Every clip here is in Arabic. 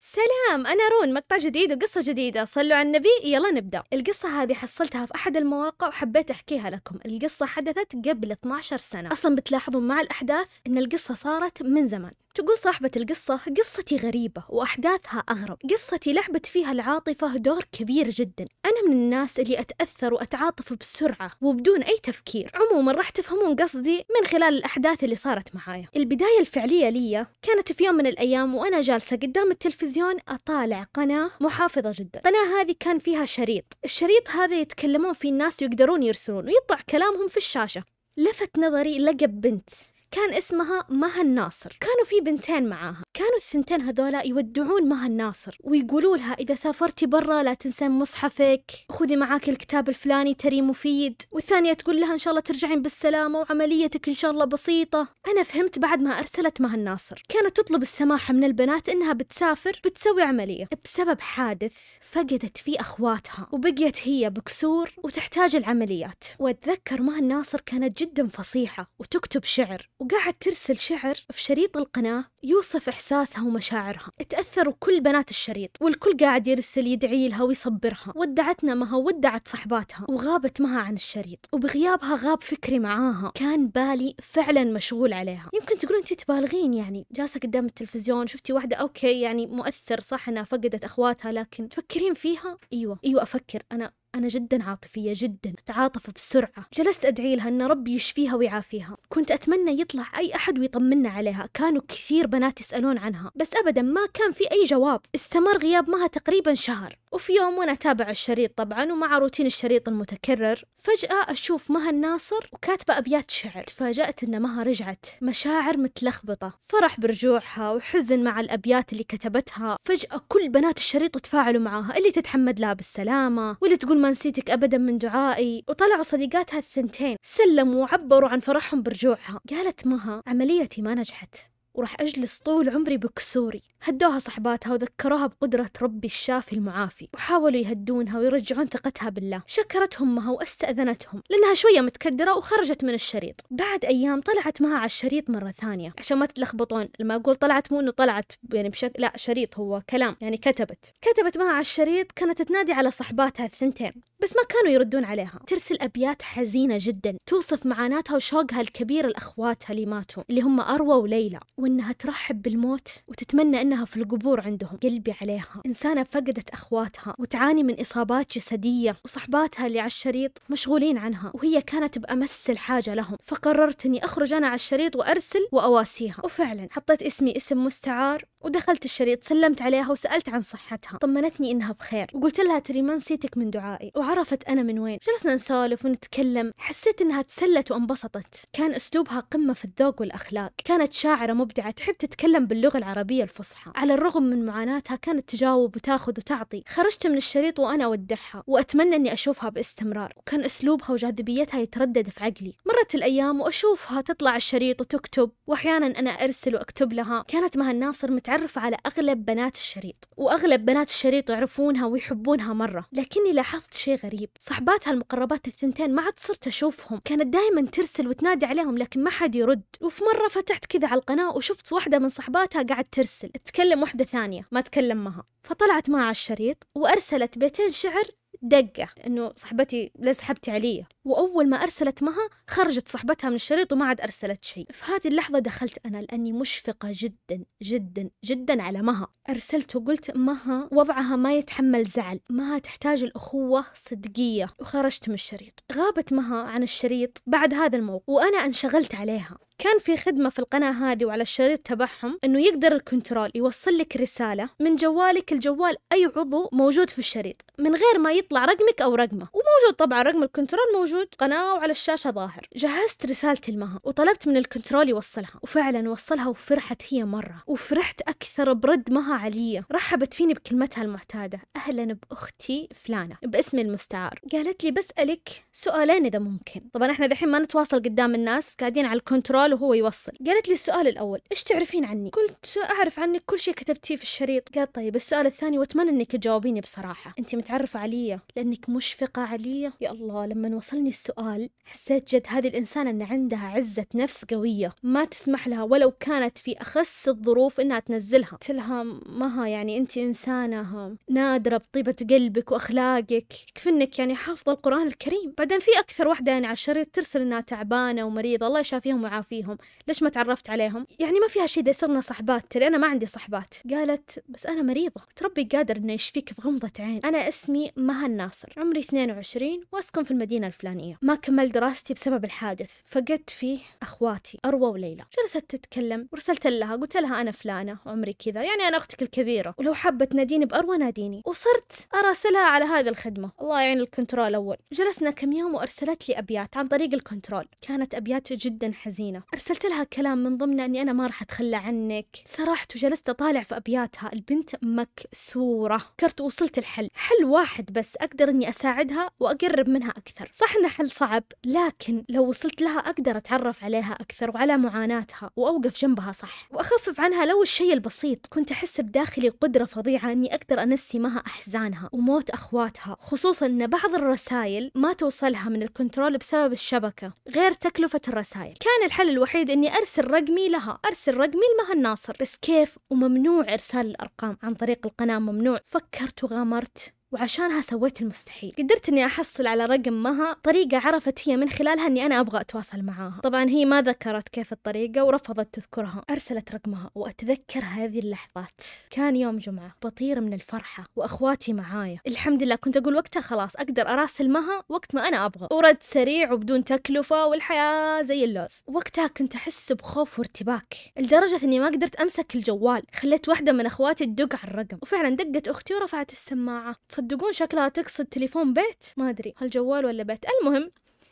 سلام أنا رون مقطع جديد وقصة جديدة صلوا على النبي يلا نبدأ القصة هذه حصلتها في أحد المواقع وحبيت أحكيها لكم القصة حدثت قبل 12 سنة أصلا بتلاحظوا مع الأحداث أن القصة صارت من زمان تقول صاحبة القصة قصتي غريبة وأحداثها أغرب قصتي لعبت فيها العاطفة دور كبير جدا أنا من الناس اللي أتأثر وأتعاطف بسرعة وبدون أي تفكير عموما راح تفهمون قصدي من خلال الأحداث اللي صارت معايا البداية الفعلية لي كانت في يوم من الأيام وأنا جالسة قدام التلفزيون أطالع قناة محافظة جدا القناة هذه كان فيها شريط الشريط هذا يتكلمون فيه الناس ويقدرون يرسلون ويطلع كلامهم في الشاشة لفت نظري لقب بنت كان اسمها مها الناصر كانوا في بنتين معاها كانوا الثنتين هذولا يودعون مها الناصر ويقولوا لها إذا سافرتي برا لا تنسين مصحفك خذي معاك الكتاب الفلاني تري مفيد والثانية تقول لها إن شاء الله ترجعين بالسلامة وعمليتك إن شاء الله بسيطة أنا فهمت بعد ما أرسلت مها الناصر كانت تطلب السماحة من البنات إنها بتسافر بتسوي عملية بسبب حادث فقدت فيه أخواتها وبقيت هي بكسور وتحتاج العمليات وأتذكر مها الناصر كانت جدا فصيحة وتكتب شعر وقاعد ترسل شعر في شريط القناة يوصف إحساسها ومشاعرها تأثروا كل بنات الشريط والكل قاعد يرسل يدعي لها ويصبرها ودعتنا مها ودعت صحباتها وغابت مها عن الشريط وبغيابها غاب فكري معاها كان بالي فعلا مشغول عليها يمكن تقولون أنت تبالغين يعني جالسة قدام التلفزيون شفتي واحدة أوكي يعني مؤثر صح أنها فقدت أخواتها لكن تفكرين فيها أيوة أيوة أفكر أنا أنا جدا عاطفية جدا أتعاطف بسرعة جلست أدعي لها أن ربي يشفيها ويعافيها كنت أتمنى يطلع أي أحد ويطمنا عليها كانوا كثير بنات يسألون عنها بس أبدا ما كان في أي جواب استمر غياب مها تقريبا شهر وفي يوم وأنا أتابع الشريط طبعا ومع روتين الشريط المتكرر فجأة أشوف مها الناصر وكاتبة أبيات شعر تفاجأت إن مها رجعت مشاعر متلخبطة فرح برجوعها وحزن مع الأبيات اللي كتبتها فجأة كل بنات الشريط تفاعلوا معاها اللي تتحمد لها بالسلامة واللي تقول ما نسيتك أبدا من دعائي وطلعوا صديقاتها الثنتين سلموا وعبروا عن فرحهم برجوعها قالت مها عمليتي ما نجحت وراح أجلس طول عمري بكسوري هدوها صحباتها وذكروها بقدرة ربي الشافي المعافي وحاولوا يهدونها ويرجعون ثقتها بالله شكرت أمها واستأذنتهم لأنها شوية متكدرة وخرجت من الشريط بعد أيام طلعت مها على الشريط مرة ثانية عشان ما تتلخبطون لما أقول طلعت مو إنه طلعت يعني بشكل لا شريط هو كلام يعني كتبت كتبت مها على الشريط كانت تنادي على صحباتها الثنتين بس ما كانوا يردون عليها ترسل أبيات حزينة جدا توصف معاناتها وشوقها الكبير لأخواتها اللي ماتوا اللي هم أروى وليلى وإنها ترحب بالموت وتتمنى إنها في القبور عندهم قلبي عليها إنسانة فقدت أخواتها وتعاني من إصابات جسدية وصحباتها اللي على الشريط مشغولين عنها وهي كانت بأمس الحاجة لهم فقررت إني أخرج أنا على الشريط وأرسل وأواسيها وفعلا حطيت اسمي اسم مستعار ودخلت الشريط سلمت عليها وسألت عن صحتها طمنتني إنها بخير وقلت لها تري ما نسيتك من دعائي وعرفت أنا من وين جلسنا نسولف ونتكلم حسيت إنها تسلت وانبسطت كان أسلوبها قمة في الذوق والأخلاق كانت شاعرة مبدعة تحب تتكلم باللغة العربية الفصحى على الرغم من معاناتها كانت تجاوب وتاخذ وتعطي خرجت من الشريط وأنا أودعها وأتمنى إني أشوفها باستمرار وكان أسلوبها وجاذبيتها يتردد في عقلي مرت الأيام وأشوفها تطلع الشريط وتكتب وأحيانا أنا أرسل وأكتب لها كانت مها الناصر تتعرف على أغلب بنات الشريط وأغلب بنات الشريط يعرفونها ويحبونها مرة لكني لاحظت شيء غريب صحباتها المقربات الثنتين ما عاد صرت أشوفهم كانت دائما ترسل وتنادي عليهم لكن ما حد يرد وفي مرة فتحت كذا على القناة وشفت واحدة من صحباتها قاعد ترسل تكلم واحدة ثانية ما تكلم معها فطلعت معها الشريط وأرسلت بيتين شعر دقة إنه صاحبتي لا سحبتي علي وأول ما أرسلت مها خرجت صاحبتها من الشريط وما عاد أرسلت شيء في هذه اللحظة دخلت أنا لأني مشفقة جدا جدا جدا على مها أرسلت وقلت مها وضعها ما يتحمل زعل مها تحتاج الأخوة صدقية وخرجت من الشريط غابت مها عن الشريط بعد هذا الموقف وأنا انشغلت عليها كان في خدمة في القناة هذه وعلى الشريط تبعهم إنه يقدر الكنترول يوصل لك رسالة من جوالك الجوال أي عضو موجود في الشريط من غير ما يطلع رقمك أو رقمه وموجود طبعا رقم الكنترول موجود موجود قناة وعلى الشاشة ظاهر جهزت رسالتي لمها وطلبت من الكنترول يوصلها وفعلا وصلها وفرحت هي مرة وفرحت أكثر برد مها علي رحبت فيني بكلمتها المعتادة أهلا بأختي فلانة باسم المستعار قالت لي بسألك سؤالين إذا ممكن طبعا احنا دحين ما نتواصل قدام الناس قاعدين على الكنترول وهو يوصل قالت لي السؤال الأول إيش تعرفين عني قلت أعرف عنك كل شيء كتبتيه في الشريط قالت طيب السؤال الثاني وأتمنى إنك تجاوبيني بصراحة أنت متعرفة علي لأنك مشفقة علي يا الله لما وصلنا سألني السؤال حسيت جد هذه الإنسانة أن عندها عزة نفس قوية ما تسمح لها ولو كانت في أخس الظروف أنها تنزلها قلت لها مها يعني أنت إنسانة نادرة بطيبة قلبك وأخلاقك يكفي أنك يعني حافظة القرآن الكريم بعدين في أكثر واحدة يعني على الشريط ترسل أنها تعبانة ومريضة الله يشافيهم ويعافيهم ليش ما تعرفت عليهم يعني ما فيها شيء إذا صرنا صحبات ترى أنا ما عندي صحبات قالت بس أنا مريضة قلت ربي قادر إنه يشفيك في غمضة عين أنا اسمي مها الناصر عمري 22 وأسكن في المدينة الفلانية الفلانية ما كملت دراستي بسبب الحادث فقدت فيه أخواتي أروى وليلى جلست تتكلم ورسلت لها قلت لها أنا فلانة عمري كذا يعني أنا أختك الكبيرة ولو حبت تناديني بأروى ناديني وصرت أراسلها على هذه الخدمة الله يعين الكنترول أول جلسنا كم يوم وأرسلت لي أبيات عن طريق الكنترول كانت أبيات جدا حزينة أرسلت لها كلام من ضمنه أني أنا ما راح أتخلى عنك سرحت وجلست أطالع في أبياتها البنت مكسورة فكرت وصلت الحل حل واحد بس أقدر أني أساعدها وأقرب منها أكثر صح انه حل صعب لكن لو وصلت لها أقدر أتعرف عليها أكثر وعلى معاناتها وأوقف جنبها صح وأخفف عنها لو الشيء البسيط كنت أحس بداخلي قدرة فظيعة أني أقدر أنسي معها أحزانها وموت أخواتها خصوصا أن بعض الرسائل ما توصلها من الكنترول بسبب الشبكة غير تكلفة الرسائل كان الحل الوحيد أني أرسل رقمي لها أرسل رقمي لمها الناصر بس كيف وممنوع إرسال الأرقام عن طريق القناة ممنوع فكرت وغامرت وعشانها سويت المستحيل قدرت اني احصل على رقم مها طريقة عرفت هي من خلالها اني انا ابغى اتواصل معاها طبعا هي ما ذكرت كيف الطريقة ورفضت تذكرها ارسلت رقمها واتذكر هذه اللحظات كان يوم جمعة بطير من الفرحة واخواتي معايا الحمد لله كنت اقول وقتها خلاص اقدر اراسل مها وقت ما انا ابغى ورد سريع وبدون تكلفة والحياة زي اللوز وقتها كنت احس بخوف وارتباك لدرجة اني ما قدرت امسك الجوال خليت واحدة من اخواتي تدق على الرقم وفعلا دقت اختي ورفعت السماعة تصدقون شكلها تقصد تليفون بيت ما أدري هل جوال ولا بيت المهم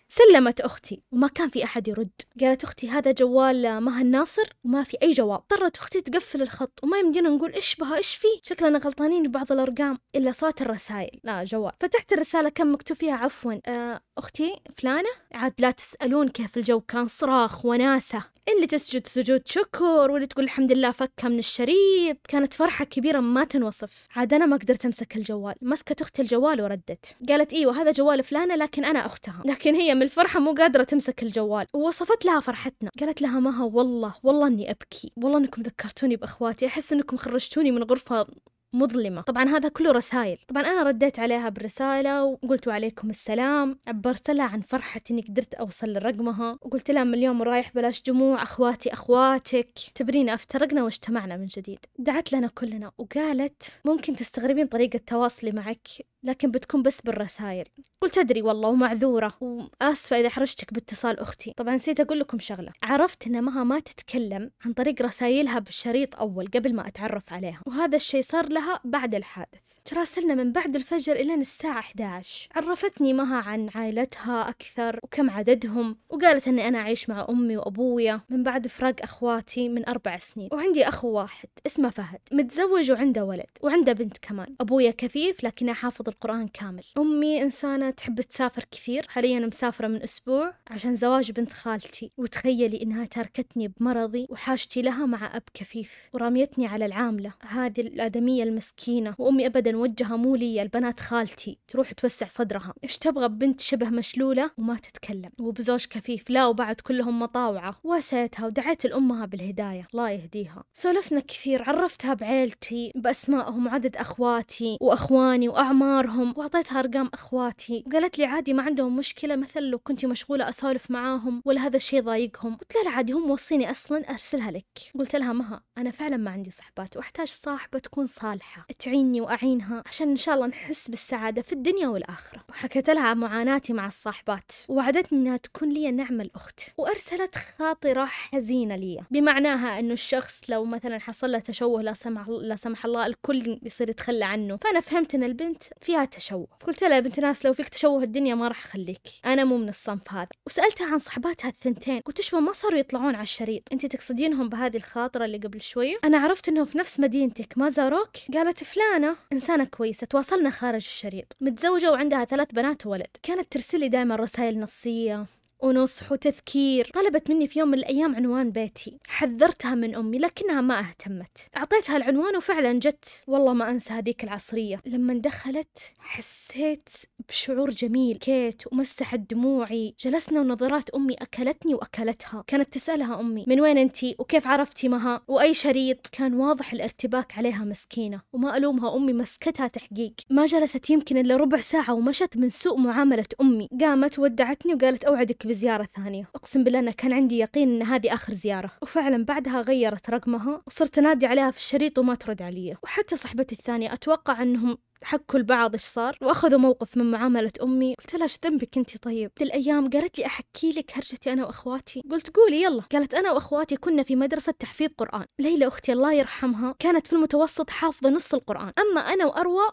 سلمت أختي وما كان في أحد يرد قالت أختي هذا جوال مها الناصر وما في أي جواب اضطرت أختي تقفل الخط وما يمدينا نقول إيش بها إيش فيه شكلنا غلطانين ببعض الأرقام إلا صوت الرسائل لا جوال فتحت الرسالة كان مكتوب فيها عفوا أه، أختي فلانة عاد لا تسألون كيف الجو كان صراخ وناسة اللي تسجد سجود شكر واللي تقول الحمد لله فكها من الشريط كانت فرحة كبيرة ما تنوصف عاد أنا ما قدرت أمسك الجوال مسكت أختي الجوال وردت قالت إيوه هذا جوال فلانة لكن أنا أختها لكن هي من الفرحة مو قادرة تمسك الجوال ووصفت لها فرحتنا قالت لها مها والله والله إني أبكي والله إنكم ذكرتوني بأخواتي أحس إنكم خرجتوني من غرفة مظلمة طبعا هذا كله رسائل طبعا أنا رديت عليها بالرسالة وقلت عليكم السلام عبرت لها عن فرحتي إني قدرت أوصل لرقمها وقلت لها من اليوم ورايح بلاش جموع أخواتي أخواتك تبرينا افترقنا واجتمعنا من جديد دعت لنا كلنا وقالت ممكن تستغربين طريقة تواصلي معك لكن بتكون بس بالرسائل قلت أدري والله ومعذورة وآسفة إذا حرجتك باتصال أختي طبعا نسيت أقول لكم شغلة عرفت إن مها ما تتكلم عن طريق رسائلها بالشريط أول قبل ما أتعرف عليها وهذا الشيء صار لها بعد الحادث تراسلنا من بعد الفجر إلى الساعة 11 عرفتني مها عن عائلتها أكثر وكم عددهم وقالت أني أنا أعيش مع أمي وأبويا من بعد فراق أخواتي من أربع سنين وعندي أخو واحد اسمه فهد متزوج وعنده ولد وعنده بنت كمان أبويا كفيف لكنه حافظ القرآن كامل أمي إنسانة تحب تسافر كثير حاليا مسافرة من أسبوع عشان زواج بنت خالتي وتخيلي إنها تركتني بمرضي وحاجتي لها مع أب كفيف ورميتني على العاملة هذه الآدمية المسكينة وأمي أبدا وجهها مو لي البنات خالتي تروح توسع صدرها إيش تبغى بنت شبه مشلولة وما تتكلم وبزوج كفيف لا وبعد كلهم مطاوعة واسيتها ودعيت لأمها بالهداية الله يهديها سولفنا كثير عرفتها بعيلتي بأسمائهم عدد أخواتي وأخواني وأعمار أعمارهم وأعطيتها أرقام أخواتي وقالت لي عادي ما عندهم مشكلة مثل لو كنت مشغولة أسولف معاهم ولا هذا الشيء ضايقهم قلت لها عادي هم موصيني أصلا أرسلها لك قلت لها مها أنا فعلا ما عندي صحبات وأحتاج صاحبة تكون صالحة تعيني وأعينها عشان إن شاء الله نحس بالسعادة في الدنيا والآخرة وحكيت لها معاناتي مع الصاحبات ووعدتني إنها تكون لي نعم الأخت وأرسلت خاطرة حزينة لي بمعناها إنه الشخص لو مثلا حصل له تشوه لا سمح لا سمح الله الكل بيصير يتخلى عنه فأنا فهمت إن البنت في فيها تشوه قلت لها بنت ناس لو فيك تشوه الدنيا ما راح اخليك انا مو من الصنف هذا وسالتها عن صحباتها الثنتين قلت ايش ما صاروا يطلعون على الشريط انت تقصدينهم بهذه الخاطره اللي قبل شويه انا عرفت انهم في نفس مدينتك ما زاروك قالت فلانه انسانه كويسه تواصلنا خارج الشريط متزوجه وعندها ثلاث بنات وولد كانت ترسل لي دائما رسائل نصيه ونصح وتذكير طلبت مني في يوم من الأيام عنوان بيتي حذرتها من أمي لكنها ما اهتمت أعطيتها العنوان وفعلا جت والله ما أنسى هذيك العصرية لما دخلت حسيت بشعور جميل كيت ومسحت دموعي جلسنا ونظرات أمي أكلتني وأكلتها كانت تسألها أمي من وين أنتي وكيف عرفتي مها وأي شريط كان واضح الارتباك عليها مسكينة وما ألومها أمي مسكتها تحقيق ما جلست يمكن إلا ربع ساعة ومشت من سوء معاملة أمي قامت ودعتني وقالت أوعدك بزيارة ثانية أقسم بالله أنا كان عندي يقين أن هذه آخر زيارة وفعلا بعدها غيرت رقمها وصرت أنادي عليها في الشريط وما ترد علي وحتى صاحبتي الثانية أتوقع أنهم حكوا لبعض ايش صار واخذوا موقف من معامله امي قلت لها ايش ذنبك انت طيب ذي الايام قالت لي احكي لك هرجتي انا واخواتي قلت قولي يلا قالت انا واخواتي كنا في مدرسه تحفيظ قران ليلى اختي الله يرحمها كانت في المتوسط حافظه نص القران اما انا واروى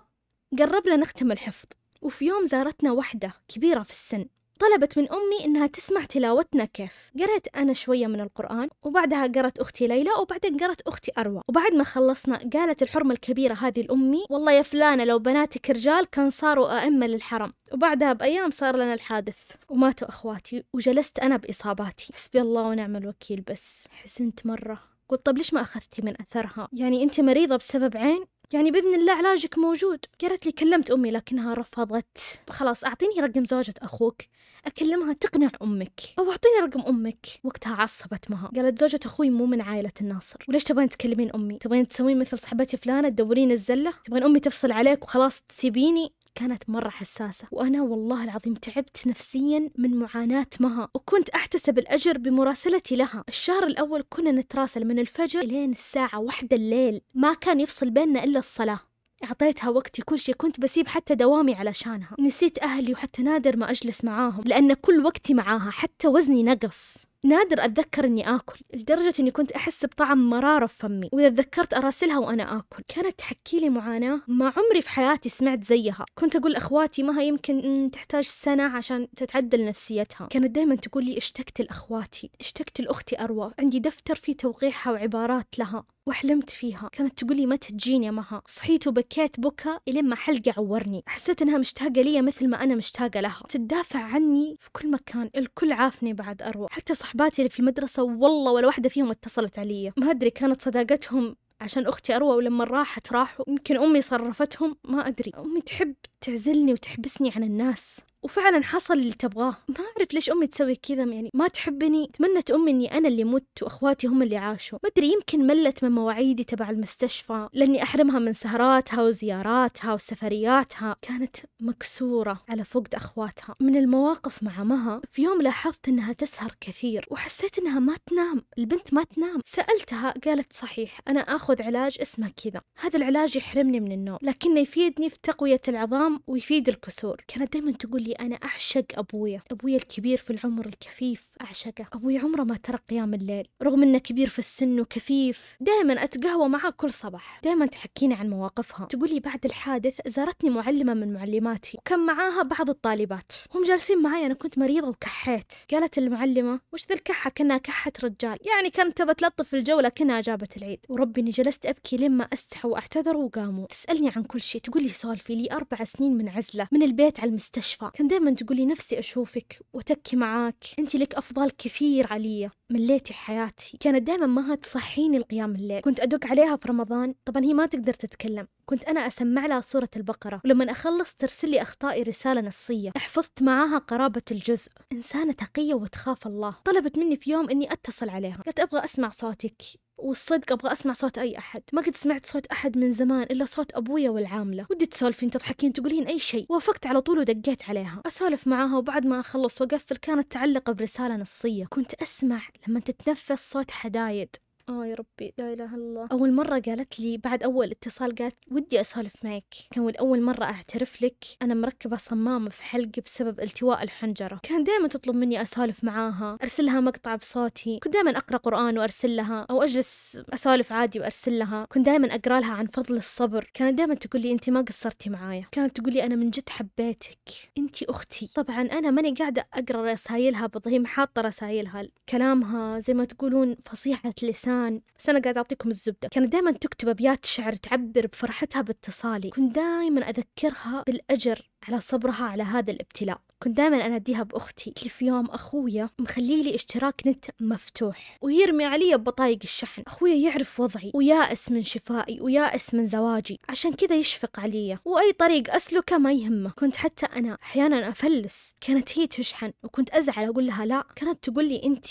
قربنا نختم الحفظ وفي يوم زارتنا وحده كبيره في السن طلبت من أمي إنها تسمع تلاوتنا كيف قرأت أنا شوية من القرآن وبعدها قرأت أختي ليلى وبعدين قرأت أختي أروى وبعد ما خلصنا قالت الحرمة الكبيرة هذه لأمي والله يا فلانة لو بناتك رجال كان صاروا أئمة للحرم وبعدها بأيام صار لنا الحادث وماتوا أخواتي وجلست أنا بإصاباتي حسبي الله ونعم الوكيل بس حزنت مرة قلت طب ليش ما أخذتي من أثرها يعني أنت مريضة بسبب عين يعني باذن الله علاجك موجود قالت لي كلمت امي لكنها رفضت خلاص اعطيني رقم زوجة اخوك اكلمها تقنع امك او اعطيني رقم امك وقتها عصبت مها قالت زوجة اخوي مو من عائلة الناصر وليش تبين تكلمين امي تبين تسوين مثل صاحبتي فلانة تدورين الزلة تبين امي تفصل عليك وخلاص تسيبيني كانت مرة حساسة وأنا والله العظيم تعبت نفسيا من معاناة مها وكنت أحتسب الأجر بمراسلتي لها الشهر الأول كنا نتراسل من الفجر لين الساعة واحدة الليل ما كان يفصل بيننا إلا الصلاة أعطيتها وقتي كل شيء كنت بسيب حتى دوامي علشانها نسيت أهلي وحتى نادر ما أجلس معاهم لأن كل وقتي معاها حتى وزني نقص نادر أتذكر إني آكل لدرجة إني كنت أحس بطعم مرارة في فمي وإذا تذكرت أراسلها وأنا آكل كانت تحكي لي معاناة ما عمري في حياتي سمعت زيها كنت أقول أخواتي مها يمكن تحتاج سنة عشان تتعدل نفسيتها كانت دايما تقول لي اشتقت لأخواتي اشتقت لأختي أروى عندي دفتر فيه توقيعها وعبارات لها وحلمت فيها كانت تقولي ما تجيني مها صحيت وبكيت بكى لما حلقة عورني حسيت انها مشتاقة لي مثل ما انا مشتاقة لها تدافع عني في كل مكان الكل عافني بعد اروى حتى صح صحباتي اللي في المدرسة والله ولا واحدة فيهم اتصلت علي ما أدري كانت صداقتهم عشان أختي أروى ولما راحت راحوا يمكن أمي صرفتهم ما أدري أمي تحب تعزلني وتحبسني عن الناس وفعلا حصل اللي تبغاه ما أعرف ليش أمي تسوي كذا يعني ما تحبني تمنت أمي أني أنا اللي مت وأخواتي هم اللي عاشوا ما أدري يمكن ملت من مواعيدي تبع المستشفى لأني أحرمها من سهراتها وزياراتها وسفرياتها كانت مكسورة على فقد أخواتها من المواقف مع مها في يوم لاحظت أنها تسهر كثير وحسيت أنها ما تنام البنت ما تنام سألتها قالت صحيح أنا آخذ علاج اسمه كذا هذا العلاج يحرمني من النوم لكنه يفيدني في تقوية العظام ويفيد الكسور كانت دايما تقول لي أنا أعشق أبويا أبويا الكبير في العمر الكفيف أعشقه أبويا عمره ما ترك قيام الليل رغم أنه كبير في السن وكفيف دائما أتقهوى معاه كل صباح دائما تحكيني عن مواقفها تقول لي بعد الحادث زارتني معلمة من معلماتي وكان معاها بعض الطالبات هم جالسين معي أنا كنت مريضة وكحيت قالت المعلمة وش ذا الكحة كأنها كحة رجال يعني كانت تبى تلطف الجو لكنها جابت العيد وربي إني جلست أبكي لما أستحى وأعتذر وقاموا تسألني عن كل شيء تقول لي لي أربع سنين منعزلة من البيت على المستشفى كان دائما تقولي نفسي أشوفك وتكي معاك أنت لك أفضال كثير علي مليتي حياتي كانت دائما ما تصحيني القيام الليل كنت أدق عليها في رمضان طبعا هي ما تقدر تتكلم كنت أنا أسمع لها سورة البقرة ولما أخلص ترسل لي أخطائي رسالة نصية احفظت معاها قرابة الجزء إنسانة تقية وتخاف الله طلبت مني في يوم أني أتصل عليها قالت أبغى أسمع صوتك والصدق أبغى أسمع صوت أي أحد ما قد سمعت صوت أحد من زمان إلا صوت أبويا والعاملة ودي تسولفين تضحكين تقولين أي شيء وافقت على طول ودقيت عليها أسولف معاها وبعد ما أخلص وأقفل كانت تعلق برسالة نصية كنت أسمع لما تتنفس صوت حدايد اه يا ربي لا اله الا الله اول مره قالت لي بعد اول اتصال قالت ودي اسولف معك كان اول مره اعترف لك انا مركبه صمامه في حلقي بسبب التواء الحنجره كان دائما تطلب مني اسولف معاها ارسل لها مقطع بصوتي كنت دائما اقرا قران وارسل لها او اجلس اسولف عادي وارسل لها كنت دائما اقرا لها عن فضل الصبر كانت دائما تقول لي انت ما قصرتي معايا كانت تقول لي انا من جد حبيتك انت اختي طبعا انا ماني قاعده اقرا رسائلها بالظهير حاطه رسائلها كلامها زي ما تقولون فصيحه لسان الان بس انا قاعد اعطيكم الزبده كانت دائما تكتب ابيات شعر تعبر بفرحتها باتصالي كنت دائما اذكرها بالاجر على صبرها على هذا الابتلاء كنت دائما اناديها باختي كل في يوم اخويا مخلي لي اشتراك نت مفتوح ويرمي علي بطايق الشحن اخويا يعرف وضعي ويائس من شفائي ويائس من زواجي عشان كذا يشفق علي واي طريق اسلكه ما يهمه كنت حتى انا احيانا افلس كانت هي تشحن وكنت ازعل اقول لها لا كانت تقول لي انت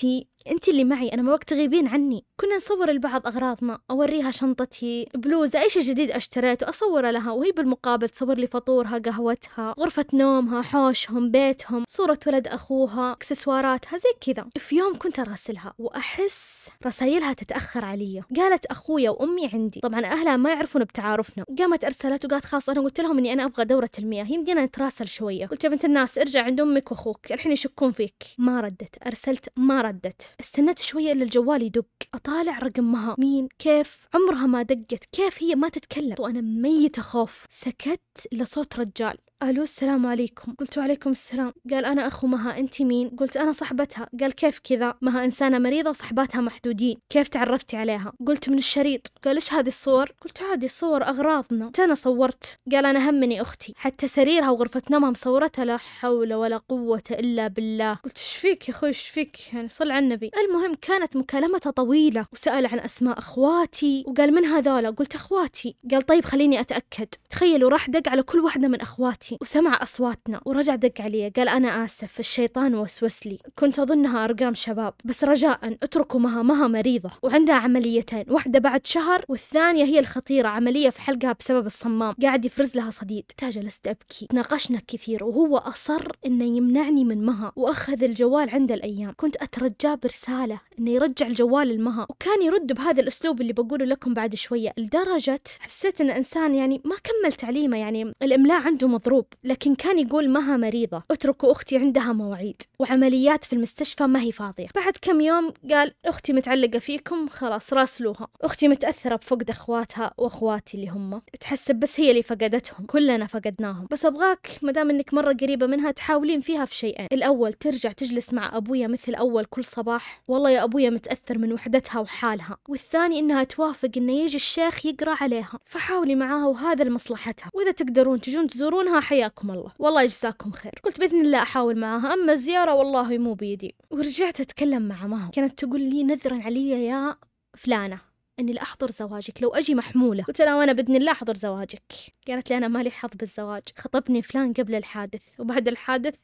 انت اللي معي انا ما وقت تغيبين عني كنا نصور البعض اغراضنا اوريها شنطتي بلوزه اي شيء جديد اشتريته اصوره لها وهي بالمقابل تصور لي فطورها قهوتها غرفه نومها حوشهم بيتهم صوره ولد اخوها اكسسواراتها زي كذا في يوم كنت اراسلها واحس رسائلها تتاخر علي قالت اخويا وامي عندي طبعا اهلها ما يعرفون بتعارفنا قامت ارسلت وقالت خلاص انا قلت لهم اني انا ابغى دوره المياه يمدينا نتراسل شويه قلت يا بنت الناس ارجع عند امك واخوك الحين يشكون فيك ما ردت ارسلت ما ردت استنيت شوية إلا الجوال يدق أطالع رقم مها مين كيف عمرها ما دقت كيف هي ما تتكلم وأنا ميتة خوف سكت لصوت رجال الو السلام عليكم قلت عليكم السلام قال انا اخو مها انت مين قلت انا صاحبتها قال كيف كذا مها انسانه مريضه وصحباتها محدودين كيف تعرفتي عليها قلت من الشريط قال ايش هذه الصور قلت عادي صور اغراضنا انا صورت قال انا همني اختي حتى سريرها وغرفه نومها مصورتها لا حول ولا قوه الا بالله قلت ايش فيك يا اخوي ايش فيك يعني صل على النبي المهم كانت مكالمتها طويله وسال عن اسماء اخواتي وقال من هذولا قلت اخواتي قال طيب خليني اتاكد تخيلوا راح دق على كل واحده من اخواتي بيتي وسمع أصواتنا ورجع دق علي قال أنا آسف الشيطان وسوس لي كنت أظنها أرقام شباب بس رجاء اتركوا مها مها مريضة وعندها عمليتين واحدة بعد شهر والثانية هي الخطيرة عملية في حلقها بسبب الصمام قاعد يفرز لها صديد تاجة جلست أبكي تناقشنا كثير وهو أصر إنه يمنعني من مها وأخذ الجوال عنده الأيام كنت أترجاه برسالة إنه يرجع الجوال لمها وكان يرد بهذا الأسلوب اللي بقوله لكم بعد شوية لدرجة حسيت إن إنسان يعني ما كمل تعليمه يعني الإملاء عنده مضروب الكروب لكن كان يقول مها مريضة اتركوا أختي عندها مواعيد وعمليات في المستشفى ما هي فاضية بعد كم يوم قال أختي متعلقة فيكم خلاص راسلوها أختي متأثرة بفقد أخواتها وأخواتي اللي هم تحسب بس هي اللي فقدتهم كلنا فقدناهم بس أبغاك مدام أنك مرة قريبة منها تحاولين فيها في شيئين الأول ترجع تجلس مع أبويا مثل أول كل صباح والله يا أبويا متأثر من وحدتها وحالها والثاني أنها توافق أنه يجي الشيخ يقرأ عليها فحاولي معاها وهذا لمصلحتها وإذا تقدرون تجون تزورونها حياكم الله والله يجزاكم خير قلت بإذن الله أحاول معاها أما الزيارة والله مو بيدي ورجعت أتكلم مع مها كانت تقول لي نذرا علي يا فلانة اني لا احضر زواجك لو اجي محموله قلت لها وانا باذن الله احضر زواجك قالت لي انا مالي حظ بالزواج خطبني فلان قبل الحادث وبعد الحادث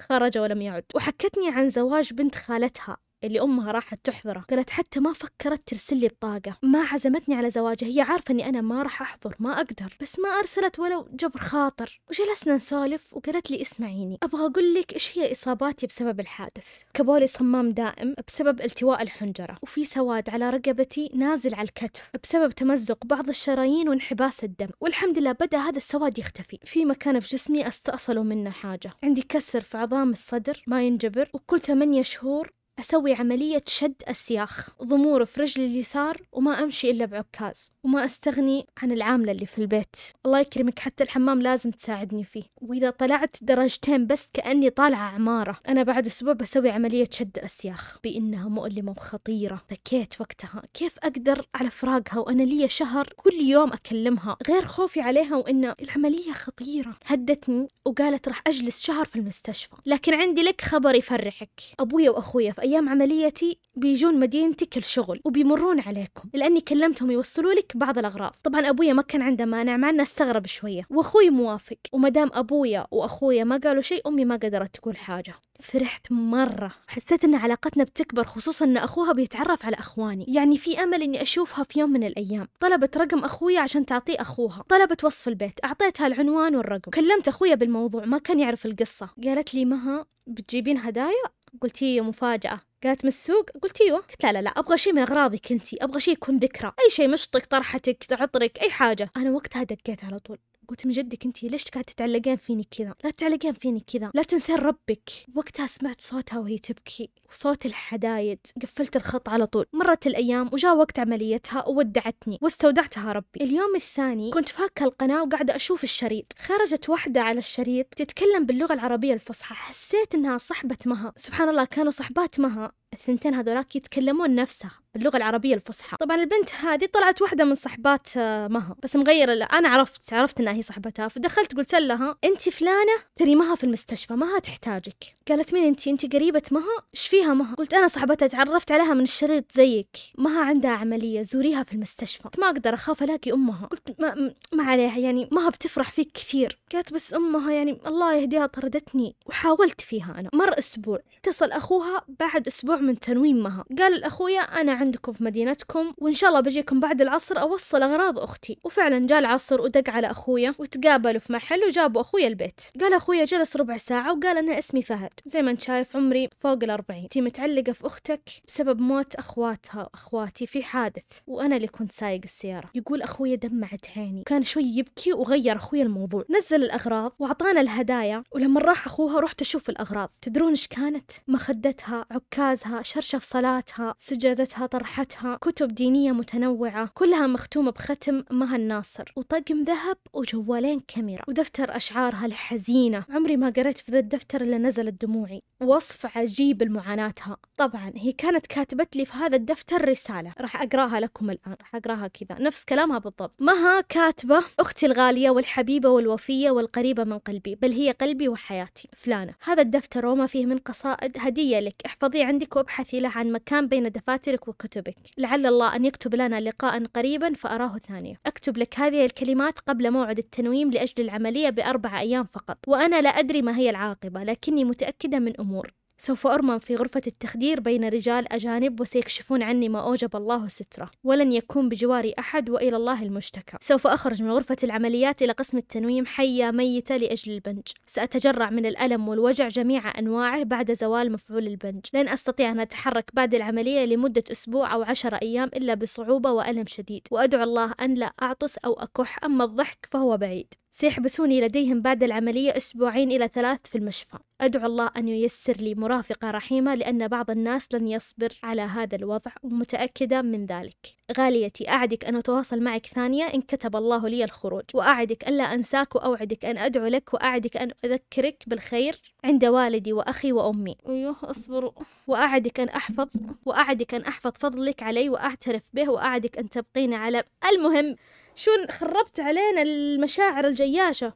خرج ولم يعد وحكتني عن زواج بنت خالتها اللي أمها راحت تحضره قالت حتى ما فكرت ترسل لي بطاقة ما عزمتني على زواجها هي عارفة أني أنا ما راح أحضر ما أقدر بس ما أرسلت ولو جبر خاطر وجلسنا نسولف وقالت لي اسمعيني أبغى أقول لك إيش هي إصاباتي بسبب الحادث كبولي صمام دائم بسبب التواء الحنجرة وفي سواد على رقبتي نازل على الكتف بسبب تمزق بعض الشرايين وانحباس الدم والحمد لله بدأ هذا السواد يختفي في مكان في جسمي استأصلوا منه حاجة عندي كسر في عظام الصدر ما ينجبر وكل ثمانية شهور أسوي عملية شد السياخ ضمور في رجلي اليسار وما أمشي إلا بعكاز وما أستغني عن العاملة اللي في البيت الله يكرمك حتى الحمام لازم تساعدني فيه وإذا طلعت درجتين بس كأني طالعة عمارة أنا بعد أسبوع بسوي عملية شد أسياخ بإنها مؤلمة وخطيرة بكيت وقتها كيف أقدر على فراقها وأنا لي شهر كل يوم أكلمها غير خوفي عليها وإن العملية خطيرة هدتني وقالت راح أجلس شهر في المستشفى لكن عندي لك خبر يفرحك أبويا وأخويا في أيام عمليتي بيجون مدينتي كل شغل وبيمرون عليكم لأني كلمتهم يوصلوا لك لك بعض الأغراض طبعا أبويا ما كان عنده مانع مع أنه استغرب شوية وأخوي موافق ومدام أبويا وأخويا ما قالوا شيء أمي ما قدرت تقول حاجة فرحت مرة حسيت أن علاقتنا بتكبر خصوصا أن أخوها بيتعرف على أخواني يعني في أمل أني أشوفها في يوم من الأيام طلبت رقم أخويا عشان تعطيه أخوها طلبت وصف البيت أعطيتها العنوان والرقم كلمت أخويا بالموضوع ما كان يعرف القصة قالت لي مها بتجيبين هدايا قلت هي مفاجأة قالت من السوق قلت ايوه قلت لا لا لا ابغى شيء من اغراضك انتي ابغى شيء يكون ذكرى اي شيء مشطك طرحتك عطرك اي حاجه انا وقتها دقيت على طول قلت من جدك انت ليش قاعد تتعلقين فيني كذا لا تتعلقين فيني كذا لا تنسين ربك وقتها سمعت صوتها وهي تبكي وصوت الحدايد قفلت الخط على طول مرت الايام وجاء وقت عمليتها وودعتني واستودعتها ربي اليوم الثاني كنت فاكه القناه وقاعده اشوف الشريط خرجت وحده على الشريط تتكلم باللغه العربيه الفصحى حسيت انها صحبه مها سبحان الله كانوا صحبات مها الثنتين هذولاك يتكلمون نفسها باللغة العربية الفصحى طبعا البنت هذه طلعت واحدة من صحبات آه، مها بس مغيرة أنا عرفت عرفت أنها هي صاحبتها فدخلت قلت لها أنت فلانة تري مها في المستشفى مها تحتاجك قالت مين أنت أنت قريبة مها إيش فيها مها قلت أنا صاحبتها تعرفت عليها من الشريط زيك مها عندها عملية زوريها في المستشفى ما أقدر أخاف ألاقي أمها قلت ما, ما عليها يعني مها بتفرح فيك كثير قالت بس أمها يعني الله يهديها طردتني وحاولت فيها أنا مر أسبوع اتصل أخوها بعد أسبوع من تنويم مها قال لأخويا أنا عندكم في مدينتكم وإن شاء الله بجيكم بعد العصر أوصل أغراض أختي وفعلا جاء العصر ودق على أخويا وتقابلوا في محل وجابوا أخويا البيت قال أخويا جلس ربع ساعة وقال أنا اسمي فهد زي ما أنت شايف عمري فوق الأربعين أنت متعلقة في أختك بسبب موت أخواتها أخواتي في حادث وأنا اللي كنت سايق السيارة يقول أخويا دمعت عيني كان شوي يبكي وغير أخويا الموضوع نزل الأغراض وأعطانا الهدايا ولما راح أخوها رحت أشوف الأغراض تدرون إيش كانت مخدتها عكازها صلاتها شرشف صلاتها سجدتها طرحتها كتب دينية متنوعة كلها مختومة بختم مها الناصر وطقم ذهب وجوالين كاميرا ودفتر أشعارها الحزينة عمري ما قريت في ذا الدفتر إلا نزلت دموعي وصف عجيب لمعاناتها طبعا هي كانت كاتبت لي في هذا الدفتر رسالة راح أقراها لكم الآن راح أقراها كذا نفس كلامها بالضبط مها كاتبة أختي الغالية والحبيبة والوفية والقريبة من قلبي بل هي قلبي وحياتي فلانة هذا الدفتر وما فيه من قصائد هدية لك احفظيه عندك وابحثي له عن مكان بين دفاترك وكتبك لعل الله أن يكتب لنا لقاء قريبا فأراه ثانية أكتب لك هذه الكلمات قبل موعد التنويم لأجل العملية بأربع أيام فقط وأنا لا أدري ما هي العاقبة لكني متأكدة من أمور سوف أرمم في غرفة التخدير بين رجال أجانب وسيكشفون عني ما أوجب الله ستره ولن يكون بجواري أحد وإلى الله المشتكى سوف أخرج من غرفة العمليات إلى قسم التنويم حية ميتة لأجل البنج سأتجرع من الألم والوجع جميع أنواعه بعد زوال مفعول البنج لن أستطيع أن أتحرك بعد العملية لمدة أسبوع أو عشرة أيام إلا بصعوبة وألم شديد وأدعو الله أن لا أعطس أو أكح أما الضحك فهو بعيد سيحبسوني لديهم بعد العملية أسبوعين إلى ثلاث في المشفى أدعو الله أن ييسر لي مرافقة رحيمة لأن بعض الناس لن يصبر على هذا الوضع ومتأكدة من ذلك غاليتي أعدك أن أتواصل معك ثانية إن كتب الله لي الخروج وأعدك ألا أنساك وأوعدك أن أدعو لك وأعدك أن أذكرك بالخير عند والدي وأخي وأمي أيوه أصبروا وأعدك أن أحفظ وأعدك أن أحفظ فضلك علي وأعترف به وأعدك أن تبقين على المهم شو خربت علينا المشاعر الجياشة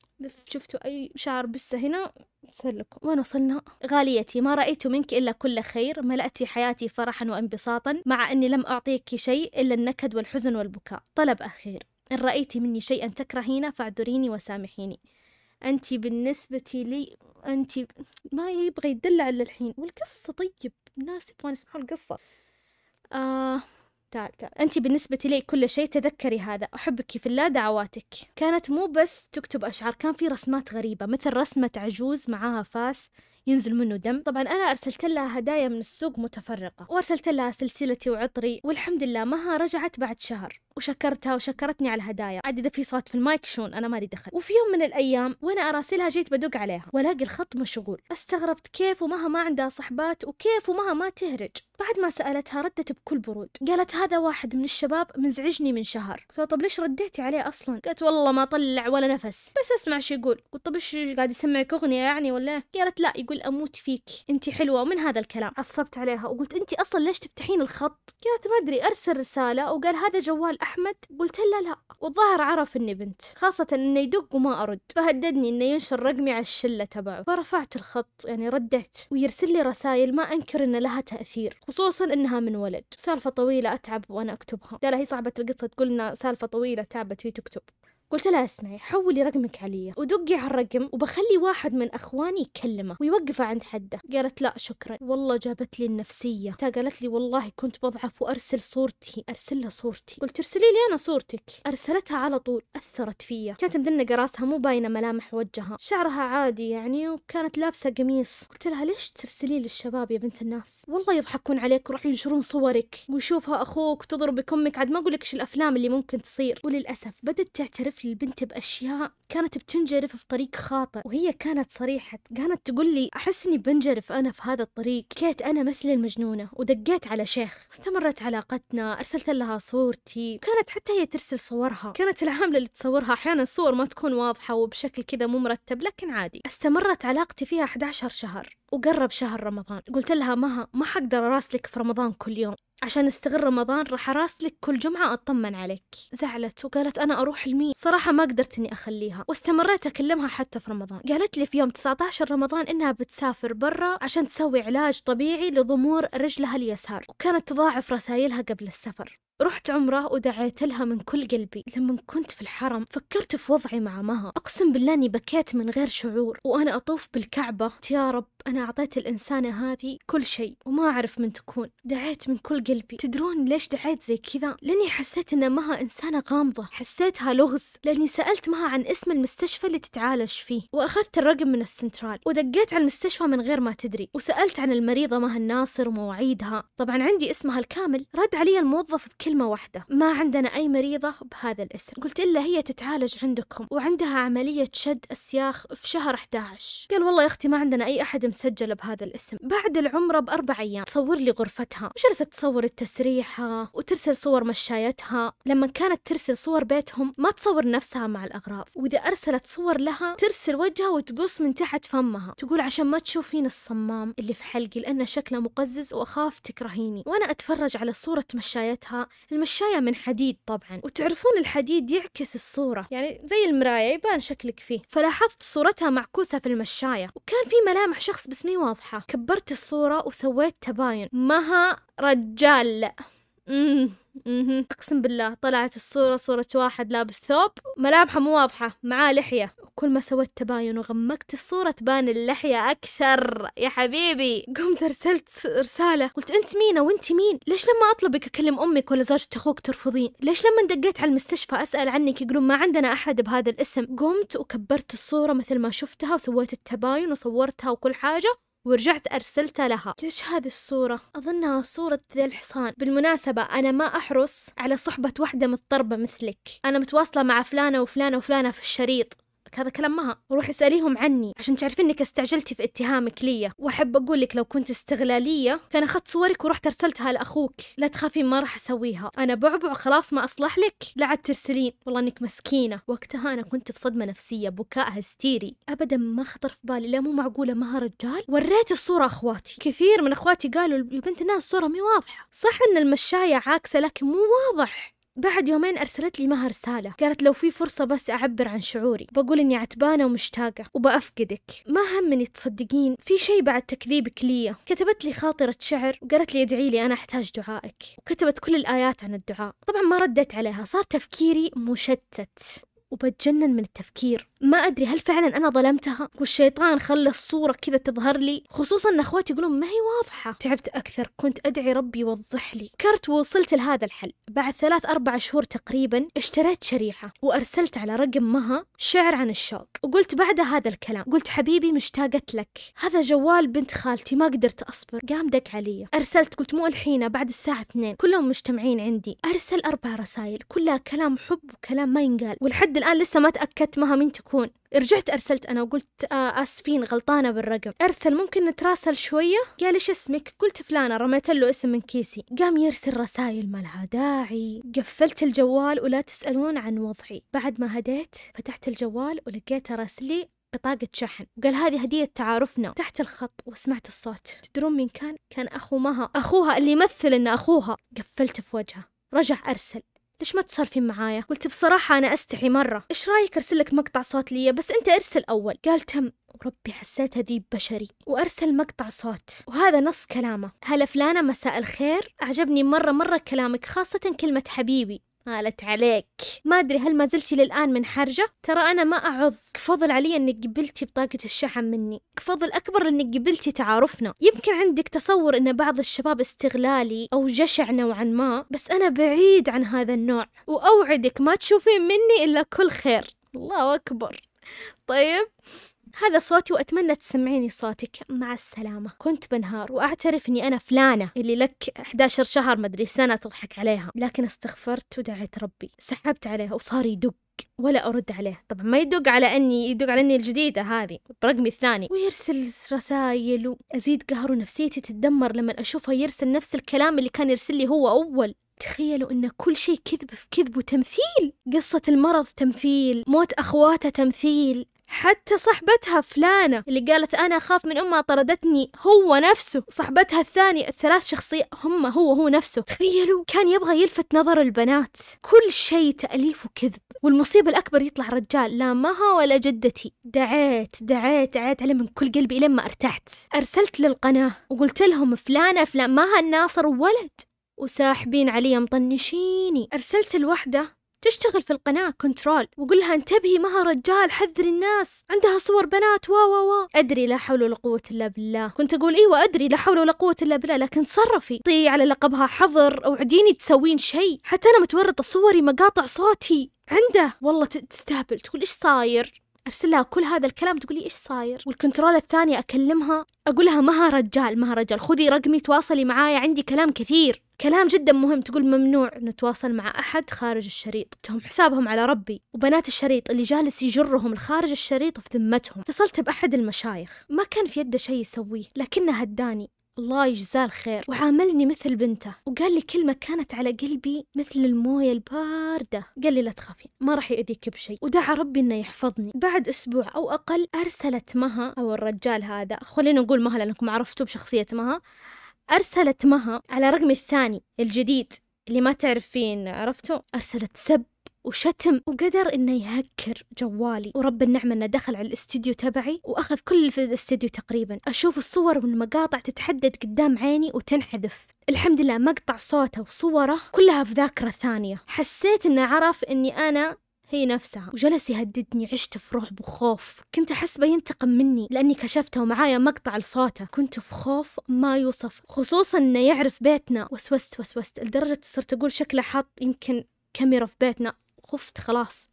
شفتوا أي شعر بسه هنا لكم وين وصلنا؟ غاليتي ما رأيت منك إلا كل خير ملأتي حياتي فرحا وانبساطا مع أني لم أعطيك شيء إلا النكد والحزن والبكاء طلب أخير إن رأيت مني شيئا تكرهينه فاعذريني وسامحيني أنت بالنسبة لي أنت ما يبغى يدلع إلا الحين والقصة طيب الناس يبغون يسمعون القصة آه تعال تعال أنت بالنسبة لي كل شيء تذكري هذا أحبك في الله دعواتك كانت مو بس تكتب أشعار كان في رسمات غريبة مثل رسمة عجوز معاها فاس ينزل منه دم طبعا انا ارسلت لها هدايا من السوق متفرقه وارسلت لها سلسلتي وعطري والحمد لله مها رجعت بعد شهر وشكرتها وشكرتني على الهدايا عاد اذا في صوت في المايك شون انا مالي دخل وفي يوم من الايام وانا اراسلها جيت بدق عليها والاقي الخط مشغول استغربت كيف ومها ما عندها صحبات وكيف ومها ما تهرج بعد ما سألتها ردت بكل برود قالت هذا واحد من الشباب مزعجني من شهر قلت طب ليش رديتي عليه أصلا قالت والله ما طلع ولا نفس بس أسمع شو يقول قلت طب إيش قاعد يسمعك أغنية يعني ولا قالت لا يقول أموت فيك أنت حلوة ومن هذا الكلام عصبت عليها وقلت أنت أصلا ليش تفتحين الخط قالت ما أدري أرسل رسالة وقال هذا جوال أحمد قلت لا لا والظاهر عرف إني بنت خاصة إنه يدق وما أرد فهددني إنه ينشر رقمي على الشلة تبعه فرفعت الخط يعني رديت ويرسل لي رسائل ما أنكر إن لها تأثير خصوصا انها من ولد سالفه طويله اتعب وانا اكتبها لا لا هي صاحبه القصه تقول سالفه طويله تعبت هي تكتب قلت لها اسمعي حولي رقمك علي ودقي على الرقم وبخلي واحد من اخواني يكلمه ويوقفه عند حده قالت لا شكرا والله جابت لي النفسيه قالت لي والله كنت بضعف وارسل صورتي ارسل لها صورتي قلت ارسلي لي انا صورتك ارسلتها على طول اثرت فيا كانت مدنقه راسها مو باينه ملامح وجهها شعرها عادي يعني وكانت لابسه قميص قلت لها ليش ترسلين للشباب يا بنت الناس والله يضحكون عليك وراح ينشرون صورك ويشوفها اخوك وتضرب امك عاد ما اقول لك الافلام اللي ممكن تصير وللاسف بدت تعترف البنت بأشياء كانت بتنجرف في طريق خاطئ وهي كانت صريحة كانت تقول لي أحس إني بنجرف أنا في هذا الطريق كيت أنا مثل المجنونة ودقيت على شيخ استمرت علاقتنا أرسلت لها صورتي كانت حتى هي ترسل صورها كانت العاملة اللي تصورها أحيانا صور ما تكون واضحة وبشكل كذا مو مرتب لكن عادي استمرت علاقتي فيها 11 شهر وقرب شهر رمضان قلت لها مها ما حقدر اراسلك في رمضان كل يوم عشان استغل رمضان راح أراسلك كل جمعة أطمن عليك زعلت وقالت أنا أروح لمين صراحة ما قدرت إني أخليها واستمريت أكلمها حتى في رمضان قالت لي في يوم 19 رمضان إنها بتسافر برا عشان تسوي علاج طبيعي لضمور رجلها اليسار وكانت تضاعف رسائلها قبل السفر رحت عمرة ودعيت لها من كل قلبي لما كنت في الحرم فكرت في وضعي مع مها أقسم بالله أني بكيت من غير شعور وأنا أطوف بالكعبة يا رب أنا أعطيت الإنسانة هذه كل شيء وما أعرف من تكون دعيت من كل قلبي تدرون ليش دعيت زي كذا لأني حسيت أن مها إنسانة غامضة حسيتها لغز لأني سألت مها عن اسم المستشفى اللي تتعالج فيه وأخذت الرقم من السنترال ودقيت على المستشفى من غير ما تدري وسألت عن المريضة مها الناصر ومواعيدها طبعا عندي اسمها الكامل رد علي الموظف بك كلمة واحدة ما عندنا أي مريضة بهذا الاسم قلت إلا هي تتعالج عندكم وعندها عملية شد السياخ في شهر 11 قال والله يا أختي ما عندنا أي أحد مسجل بهذا الاسم بعد العمرة بأربع أيام تصور لي غرفتها وجلست تصور التسريحة وترسل صور مشايتها لما كانت ترسل صور بيتهم ما تصور نفسها مع الأغراض وإذا أرسلت صور لها ترسل وجهها وتقص من تحت فمها تقول عشان ما تشوفين الصمام اللي في حلقي لأنه شكله مقزز وأخاف تكرهيني وأنا أتفرج على صورة مشايتها المشاية من حديد طبعا وتعرفون الحديد يعكس الصورة يعني زي المراية يبان شكلك فيه فلاحظت صورتها معكوسة في المشاية وكان في ملامح شخص بس مي واضحة كبرت الصورة وسويت تباين مها رجال مم. اقسم بالله طلعت الصوره صوره واحد لابس ثوب ملامحه مو واضحه معاه لحيه كل ما سويت تباين وغمقت الصورة تبان اللحية أكثر يا حبيبي قمت أرسلت رسالة قلت أنت مين وأنت مين ليش لما أطلبك أكلم أمك ولا زوجة أخوك ترفضين ليش لما دقيت على المستشفى أسأل عنك يقولون ما عندنا أحد بهذا الاسم قمت وكبرت الصورة مثل ما شفتها وسويت التباين وصورتها وكل حاجة ورجعت أرسلت لها ليش هذه الصورة؟ أظنها صورة ذا الحصان بالمناسبة أنا ما أحرص على صحبة واحدة مضطربة مثلك أنا متواصلة مع فلانة وفلانة وفلانة في الشريط لك هذا كلام مها روحي اسأليهم عني عشان تعرفين انك استعجلتي في اتهامك لي واحب اقول لك لو كنت استغلالية كان اخذت صورك ورحت ارسلتها لاخوك لا تخافي ما راح اسويها انا بعبع خلاص ما اصلح لك لا عاد ترسلين والله انك مسكينة وقتها انا كنت في صدمة نفسية بكاء هستيري ابدا ما خطر في بالي لا مو معقولة مها رجال وريت الصورة اخواتي كثير من اخواتي قالوا يا بنت الناس الصورة مي واضحة صح ان المشاية عاكسة لكن مو واضح بعد يومين أرسلت لي مها رسالة قالت لو في فرصة بس أعبر عن شعوري بقول إني عتبانة ومشتاقة وبأفقدك ما همني تصدقين في شي بعد تكذيبك لي كتبت لي خاطرة شعر وقالت لي ادعي لي أنا أحتاج دعائك وكتبت كل الآيات عن الدعاء طبعا ما ردت عليها صار تفكيري مشتت وبتجنن من التفكير ما أدري هل فعلا أنا ظلمتها والشيطان خلى الصورة كذا تظهر لي خصوصا أن أخواتي يقولون ما هي واضحة تعبت أكثر كنت أدعي ربي يوضح لي كرت وصلت لهذا الحل بعد ثلاث أربع شهور تقريبا اشتريت شريحة وأرسلت على رقم مها شعر عن الشوق وقلت بعدها هذا الكلام قلت حبيبي مشتاقت لك هذا جوال بنت خالتي ما قدرت أصبر قام دق علي أرسلت قلت مو الحين بعد الساعة 2 كلهم مجتمعين عندي أرسل أربع رسائل كلها كلام حب وكلام ما ينقال ولحد الآن لسه ما تأكدت مها من تكون يكون رجعت ارسلت انا وقلت آه اسفين غلطانه بالرقم ارسل ممكن نتراسل شويه قال ايش اسمك قلت فلانه رميت له اسم من كيسي قام يرسل رسائل ما لها داعي قفلت الجوال ولا تسالون عن وضعي بعد ما هديت فتحت الجوال ولقيته راسلي بطاقة شحن وقال هذه هدية تعارفنا تحت الخط وسمعت الصوت تدرون مين كان؟ كان أخو مها أخوها اللي يمثل إنه أخوها قفلت في وجهه رجع أرسل ليش ما تصرفين معايا قلت بصراحة أنا أستحي مرة إيش رايك أرسلك مقطع صوت لي بس أنت أرسل أول قال تم وربي حسيتها ذيب بشري وأرسل مقطع صوت وهذا نص كلامه هلا فلانة مساء الخير أعجبني مرة مرة كلامك خاصة كلمة حبيبي قالت عليك ما أدري هل ما زلتي للآن منحرجة؟ ترى أنا ما أعظ كفضل علي أنك قبلتي بطاقة الشحن مني كفضل أكبر أنك قبلتي تعارفنا يمكن عندك تصور أن بعض الشباب استغلالي أو جشع نوعا ما بس أنا بعيد عن هذا النوع وأوعدك ما تشوفين مني إلا كل خير الله أكبر طيب هذا صوتي وأتمنى تسمعيني صوتك مع السلامة كنت بنهار وأعترف أني أنا فلانة اللي لك 11 شهر مدري سنة تضحك عليها لكن استغفرت ودعيت ربي سحبت عليها وصار يدق ولا أرد عليه طبعا ما يدق على أني يدق على أني الجديدة هذه برقمي الثاني ويرسل رسائل وأزيد قهر ونفسيتي تتدمر لما أشوفه يرسل نفس الكلام اللي كان يرسل لي هو أول تخيلوا ان كل شيء كذب في كذب وتمثيل قصة المرض تمثيل موت اخواته تمثيل حتى صاحبتها فلانة اللي قالت أنا أخاف من أمها طردتني هو نفسه وصاحبتها الثانية الثلاث شخصية هم هو هو نفسه تخيلوا كان يبغى يلفت نظر البنات كل شيء تأليف وكذب والمصيبة الأكبر يطلع رجال لا مها ولا جدتي دعيت دعيت دعيت عليه من كل قلبي لما ارتحت أرسلت للقناة وقلت لهم فلانة فلان مها الناصر ولد وساحبين علي مطنشيني أرسلت الوحدة تشتغل في القناة كنترول وقل لها انتبهي مها رجال حذري الناس عندها صور بنات وا وا وا أدري لا حول ولا قوة إلا بالله كنت أقول إيوة أدري لا حول ولا قوة إلا بالله لكن تصرفي طي على لقبها حظر أوعديني تسوين شيء حتى أنا متورطة صوري مقاطع صوتي عنده والله تستهبل تقول إيش صاير ارسل لها كل هذا الكلام تقول لي ايش صاير والكنترول الثانيه اكلمها اقول لها مها رجال مها رجال خذي رقمي تواصلي معايا عندي كلام كثير كلام جدا مهم تقول ممنوع نتواصل مع أحد خارج الشريط تهم حسابهم على ربي وبنات الشريط اللي جالس يجرهم لخارج الشريط في ذمتهم اتصلت بأحد المشايخ ما كان في يده شيء يسويه لكنه هداني الله يجزاه الخير وعاملني مثل بنته وقال لي كلمة كانت على قلبي مثل الموية الباردة قال لي لا تخافين ما راح يأذيك بشيء ودعا ربي إنه يحفظني بعد أسبوع أو أقل أرسلت مها أو الرجال هذا خلينا نقول مها لأنكم عرفتوا بشخصية مها أرسلت مها على رقمي الثاني الجديد اللي ما تعرفين عرفته أرسلت سب وشتم وقدر انه يهكر جوالي ورب النعمة انه دخل على الاستديو تبعي واخذ كل اللي في الاستديو تقريبا اشوف الصور والمقاطع تتحدد قدام عيني وتنحذف الحمد لله مقطع صوته وصوره كلها في ذاكرة ثانية حسيت انه عرف اني انا هي نفسها وجلس يهددني عشت في رعب وخوف كنت أحس بينتقم مني لأني كشفته ومعايا مقطع لصوته كنت في خوف ما يوصف خصوصا أنه يعرف بيتنا وسوست وسوست لدرجة صرت أقول شكله حاط يمكن كاميرا في بيتنا خفت خلاص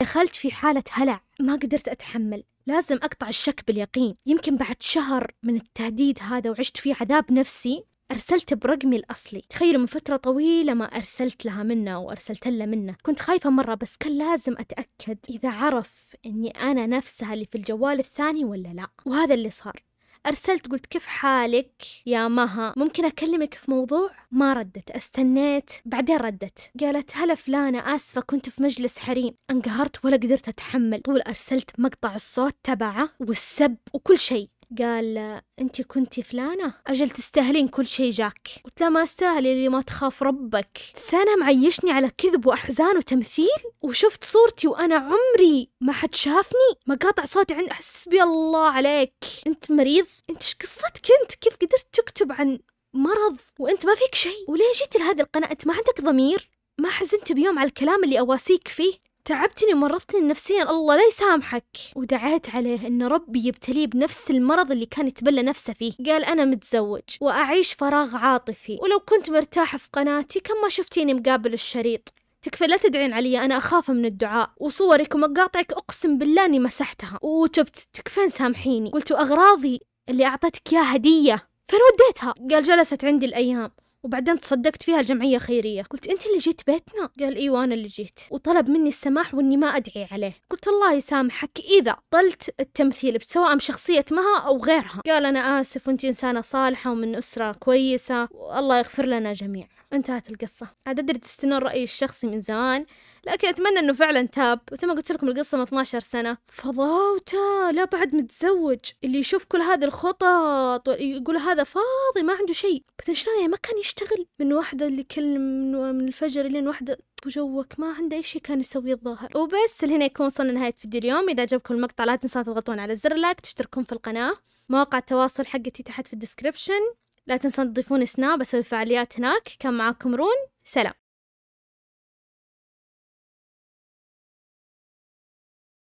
دخلت في حالة هلع ما قدرت أتحمل لازم أقطع الشك باليقين يمكن بعد شهر من التهديد هذا وعشت فيه عذاب نفسي أرسلت برقمي الأصلي تخيلوا من فترة طويلة ما أرسلت لها منه وأرسلت له منه كنت خايفة مرة بس كان لازم أتأكد إذا عرف أني أنا نفسها اللي في الجوال الثاني ولا لا وهذا اللي صار أرسلت قلت كيف حالك يا مها ممكن أكلمك في موضوع ما ردت استنيت بعدين ردت قالت هلا فلانة آسفة كنت في مجلس حريم انقهرت ولا قدرت أتحمل طول أرسلت مقطع الصوت تبعه والسب وكل شيء قال انت كنتي فلانه اجل تستاهلين كل شيء جاك قلت له ما استاهل اللي ما تخاف ربك سنة معيشني على كذب واحزان وتمثيل وشفت صورتي وانا عمري ما حد شافني مقاطع صوتي عن حسبي الله عليك انت مريض انت ايش قصتك انت كيف قدرت تكتب عن مرض وانت ما فيك شيء وليه جيت لهذه القناه انت ما عندك ضمير ما حزنت بيوم على الكلام اللي اواسيك فيه تعبتني ومرضتني نفسيا الله لا يسامحك ودعيت عليه ان ربي يبتليه بنفس المرض اللي كان يتبلى نفسه فيه قال انا متزوج واعيش فراغ عاطفي ولو كنت مرتاحه في قناتي كم ما شفتيني مقابل الشريط تكفى لا تدعين علي انا اخاف من الدعاء وصورك ومقاطعك اقسم بالله اني مسحتها وتبت تكفين سامحيني قلت اغراضي اللي اعطتك يا هديه فين وديتها قال جلست عندي الايام وبعدين تصدقت فيها الجمعية خيرية قلت أنت اللي جيت بيتنا قال أيوة أنا اللي جيت وطلب مني السماح وإني ما أدعي عليه قلت الله يسامحك إذا طلت التمثيل سواء بشخصية مها أو غيرها قال أنا آسف وأنت إنسانة صالحة ومن أسرة كويسة والله يغفر لنا جميعا انتهت القصة عاد أدري تستنون رأيي الشخصي من زمان لكن أتمنى أنه فعلا تاب وزي ما قلت لكم القصة من 12 سنة فضاوته لا بعد متزوج اللي يشوف كل هذه الخطط يقول هذا فاضي ما عنده شيء بس شلون يعني ما كان يشتغل من واحدة اللي كل من الفجر لين واحدة وجوك ما عنده أي شيء كان يسويه الظاهر وبس هنا يكون وصلنا نهاية فيديو اليوم إذا عجبكم المقطع لا تنسون تضغطون على زر لايك تشتركون في القناة مواقع التواصل حقتي تحت في الديسكربشن لا تنسون تضيفون سناب أسوي فعاليات هناك كان معاكم رون سلام